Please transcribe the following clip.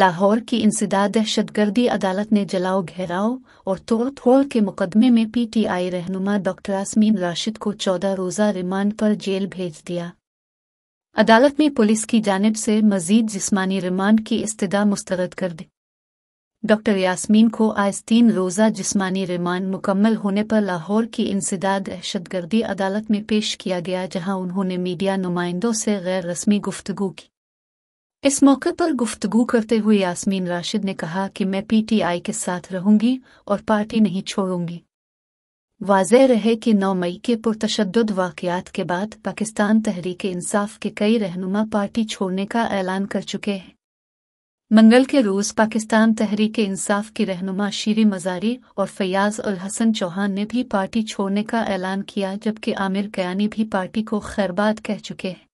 लाहौर की इंसदा दहशतगर्दी अदालत ने जलाओ घेराओ और तोड़ फोड़ के मुकदमे में पीटीआई रहनुमा डॉक्टर आसमीन राशिद को चौदह रोज़ा रिमांड पर जेल भेज दिया अदालत में पुलिस की जानब से मजीद जिस्मानी रिमांड की इस्तः मुस्तरद कर दी डॉक्टर यास्मीन को आज तीन रोज़ा जिस्मानी रिमांड मुकम्मल होने पर लाहौर की इंसदा दहशतगर्दी अदालत में पेश किया गया जहां उन्होंने मीडिया नुमाइंदों से गैर रस्मी गुफ्तगू की इस मौके पर गुफ्तगु करते हुए यासमीन राशिद ने कहा कि मैं पीटीआई के साथ रहूंगी और पार्टी नहीं छोड़ूंगी वाजह रहे कि 9 मई के पुरतशद वाकयात के बाद पाकिस्तान तहरीक इंसाफ के कई रहनुमा पार्टी छोड़ने का ऐलान कर चुके हैं मंगल के रोज पाकिस्तान तहरीक इंसाफ के रहनुमा शीरी मजारी और फ़याज़ उल हसन चौहान ने भी पार्टी छोड़ने का ऐलान किया जबकि आमिर कयानी भी पार्टी को खैरबाद कह चुके हैं